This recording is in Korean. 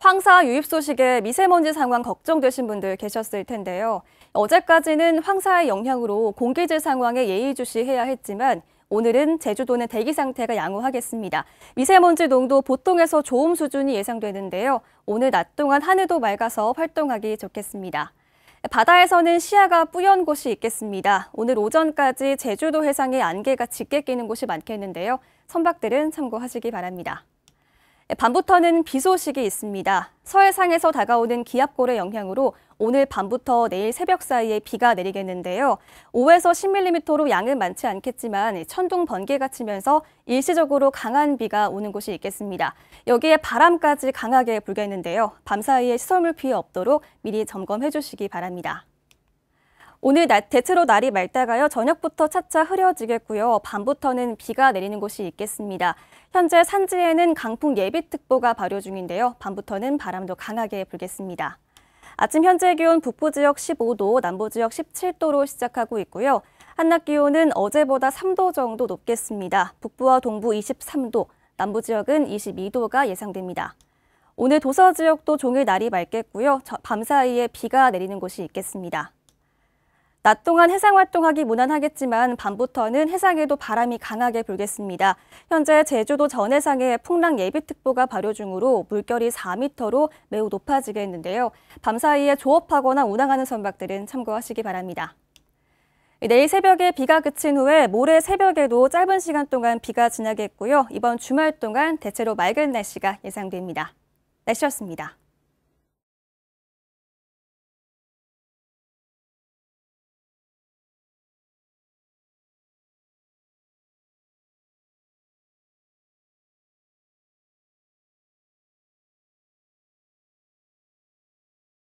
황사 유입 소식에 미세먼지 상황 걱정되신 분들 계셨을 텐데요. 어제까지는 황사의 영향으로 공기질 상황에 예의주시해야 했지만 오늘은 제주도는 대기 상태가 양호하겠습니다. 미세먼지 농도 보통에서 좋음 수준이 예상되는데요. 오늘 낮 동안 하늘도 맑아서 활동하기 좋겠습니다. 바다에서는 시야가 뿌연 곳이 있겠습니다. 오늘 오전까지 제주도 해상에 안개가 짙게 끼는 곳이 많겠는데요. 선박들은 참고하시기 바랍니다. 밤부터는 비 소식이 있습니다. 서해상에서 다가오는 기압골의 영향으로 오늘 밤부터 내일 새벽 사이에 비가 내리겠는데요. 5에서 10mm로 양은 많지 않겠지만 천둥 번개가 치면서 일시적으로 강한 비가 오는 곳이 있겠습니다. 여기에 바람까지 강하게 불겠는데요. 밤 사이에 시설물 피해 없도록 미리 점검해 주시기 바랍니다. 오늘 낮 대체로 날이 맑다가요. 저녁부터 차차 흐려지겠고요. 밤부터는 비가 내리는 곳이 있겠습니다. 현재 산지에는 강풍 예비특보가 발효 중인데요. 밤부터는 바람도 강하게 불겠습니다. 아침 현재 기온 북부 지역 15도, 남부 지역 17도로 시작하고 있고요. 한낮 기온은 어제보다 3도 정도 높겠습니다. 북부와 동부 23도, 남부 지역은 22도가 예상됩니다. 오늘 도서 지역도 종일 날이 맑겠고요. 밤 사이에 비가 내리는 곳이 있겠습니다. 낮 동안 해상 활동하기 무난하겠지만 밤부터는 해상에도 바람이 강하게 불겠습니다. 현재 제주도 전 해상에 풍랑 예비특보가 발효 중으로 물결이 4m로 매우 높아지겠는데요. 밤 사이에 조업하거나 운항하는 선박들은 참고하시기 바랍니다. 내일 새벽에 비가 그친 후에 모레 새벽에도 짧은 시간 동안 비가 지나겠고요. 이번 주말 동안 대체로 맑은 날씨가 예상됩니다. 날씨였습니다.